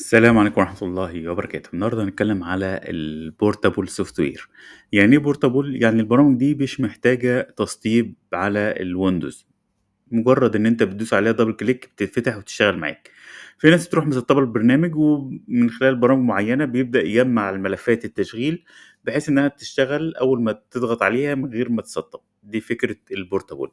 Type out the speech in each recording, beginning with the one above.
السلام عليكم ورحمة الله وبركاته النهاردة هنتكلم على البورتابل سوفت وير يعني ايه بورتابل؟ يعني البرامج دي مش محتاجة تسطيب على الويندوز مجرد ان انت بتدوس عليها دبل كليك بتتفتح وتشتغل معاك في ناس بتروح مسطبة البرنامج ومن خلال برامج معينة بيبدأ يجمع الملفات التشغيل بحيث انها تشتغل اول ما تضغط عليها من غير ما تسطب دي فكرة البورتابل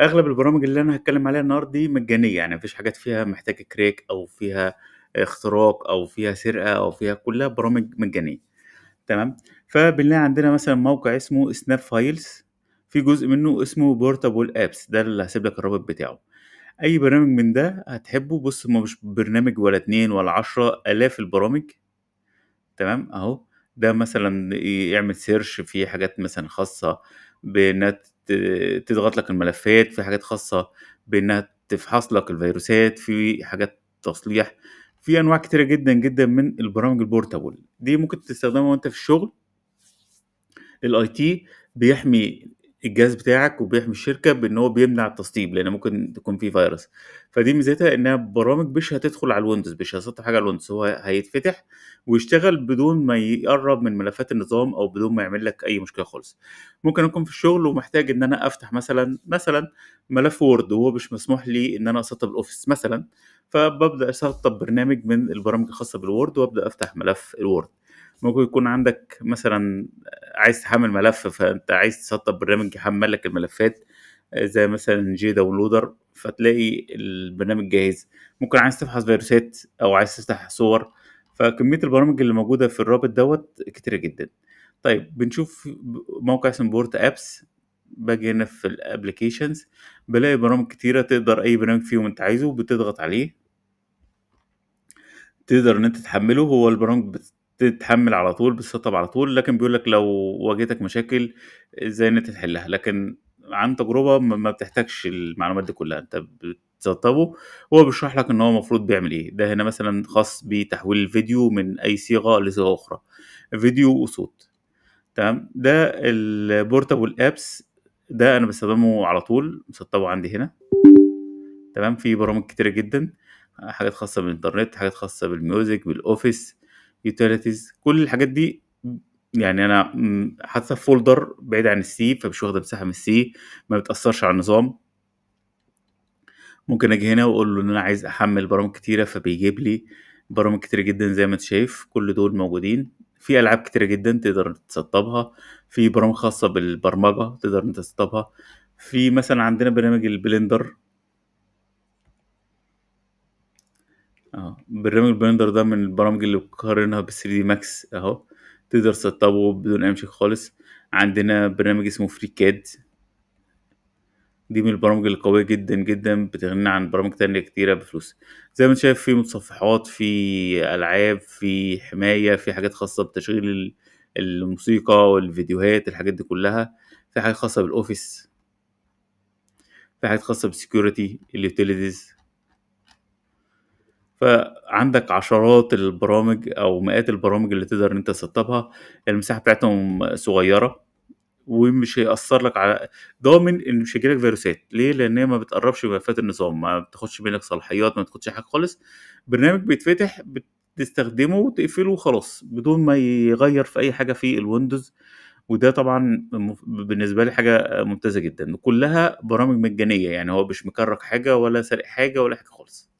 اغلب البرامج اللي انا هتكلم عليها النهارده دي مجانية يعني مفيش حاجات فيها محتاجة كريك او فيها اختراق او فيها سرقه او فيها كلها برامج مجانيه تمام فبنلاقي عندنا مثلا موقع اسمه سناب فايلز في جزء منه اسمه بورتابل ابس ده اللي هسيب لك الرابط بتاعه اي برنامج من ده هتحبه بص ما مش برنامج ولا اتنين ولا عشرة الاف البرامج تمام اهو ده مثلا يعمل سيرش في حاجات مثلا خاصة بانها تضغط لك الملفات في حاجات خاصة بانها تفحص لك الفيروسات في حاجات تصليح في انواع كتيره جدا جدا من البرامج البورتابل دي ممكن تستخدمها وانت في الشغل الاي تي بيحمي الجهاز بتاعك وبيحمي الشركه بان هو بيمنع التسطيب لان ممكن تكون في فيروس فدي ميزتها انها برامج مش هتدخل على الويندوز مش هتسطب حاجه على الويندوز هو هيتفتح ويشتغل بدون ما يقرب من ملفات النظام او بدون ما يعمل لك اي مشكله خالص ممكن اكون في الشغل ومحتاج ان انا افتح مثلا مثلا ملف وورد وهو مش مسموح لي ان انا اسطب الاوفيس مثلا فببدا اسطب برنامج من البرامج الخاصه بالوورد وابدا افتح ملف الوورد ممكن يكون عندك مثلا عايز تحمل ملف فانت عايز تسطب برنامج يحمل لك الملفات آه، زي مثلا جي داونلودر فتلاقي البرنامج جاهز ممكن عايز تفحص فيروسات او عايز تفتح صور فكميه البرامج اللي موجوده في الرابط دوت كتيره جدا طيب بنشوف موقع اسمه بورت ابس باجي هنا في الابلكيشنز بلاقي برامج كتيره تقدر اي برنامج فيهم انت عايزه بتضغط عليه تقدر ان انت تحمله هو البرامج تتحمل على طول بتستطب على طول لكن بيقول لك لو واجهتك مشاكل ازاي ان انت تحلها لكن عن تجربه ما بتحتاجش المعلومات دي كلها انت بتسطبه هو بيشرح لك ان هو المفروض بيعمل ايه ده هنا مثلا خاص بتحويل الفيديو من اي صيغه لصيغه اخرى فيديو وصوت تمام ده البورتابل ابس ده انا بستخدمه على طول مسطبه عندي هنا تمام في برامج كتيره جدا حاجات خاصه بالانترنت حاجات خاصه بالميوزك بالاوفيس يوتيليتيز كل الحاجات دي يعني انا حاطه في فولدر بعيد عن السي فمش واخده مساحه من السي ما بتاثرش على النظام ممكن اجي هنا واقول له ان انا عايز احمل برامج كتيره فبيجيب لي برامج كتير جدا زي ما انت شايف كل دول موجودين في العاب كتيره جدا تقدر تسطبها في برامج خاصه بالبرمجه تقدر انت تسطبها في مثلا عندنا برنامج البلندر اه برنامج بلندر ده من البرامج اللي بقارنها بال 3 دي ماكس اهو تقدر تسطبه بدون اي مشاكل خالص عندنا برنامج اسمه فريكاد دي من البرامج القوية جدا جدا بتغنينا عن برامج تانية كتيرة بفلوس زي ما انت شايف في متصفحات في ألعاب في حماية في حاجات خاصة بتشغيل الموسيقى والفيديوهات الحاجات دي كلها في حاجات خاصة بالأوفيس في حاجات خاصة بالسكيورتي اليوتيليتيز فعندك عشرات البرامج أو مئات البرامج اللي تقدر إن أنت تسطبها المساحة بتاعتهم صغيرة ومش هيأثر لك على ضامن ان مش هيجيلك فيروسات ليه لان هي ما بتقربش ملفات النظام ما بتاخدش منك صلاحيات ما بتاخدش حاجه خالص برنامج بيتفتح بتستخدمه وتقفله وخلاص بدون ما يغير في اي حاجه في الويندوز وده طبعا بالنسبه لي حاجه ممتازه جدا كلها برامج مجانيه يعني هو مش مكرك حاجه ولا سارق حاجه ولا حاجه خالص